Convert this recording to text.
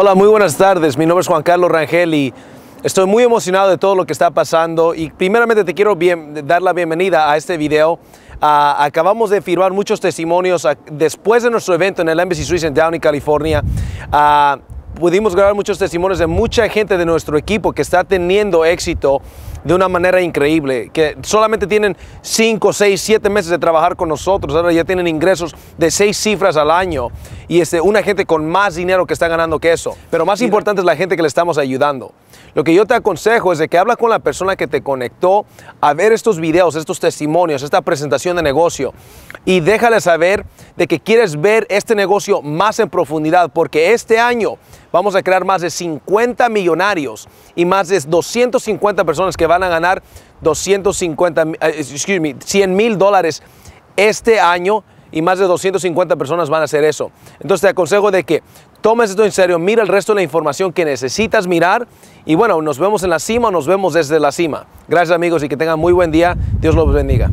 Hola, muy buenas tardes. Mi nombre es Juan Carlos Rangel y estoy muy emocionado de todo lo que está pasando. Y primeramente te quiero bien, dar la bienvenida a este video. Ah, acabamos de firmar muchos testimonios después de nuestro evento en el Embassy Suites en Downey, California. Ah, pudimos grabar muchos testimonios de mucha gente de nuestro equipo que está teniendo éxito de una manera increíble, que solamente tienen 5, 6, 7 meses de trabajar con nosotros, ahora ya tienen ingresos de 6 cifras al año y este, una gente con más dinero que está ganando que eso. Pero más importante es la gente que le estamos ayudando. Lo que yo te aconsejo es de que habla con la persona que te conectó a ver estos videos, estos testimonios, esta presentación de negocio y déjale saber de que quieres ver este negocio más en profundidad porque este año vamos a crear más de 50 millonarios y más de 250 personas que van a ganar 250, eh, excuse 100 mil dólares este año y más de 250 personas van a hacer eso. Entonces te aconsejo de que tomes esto en serio, mira el resto de la información que necesitas mirar y bueno, nos vemos en la cima o nos vemos desde la cima. Gracias amigos y que tengan muy buen día. Dios los bendiga.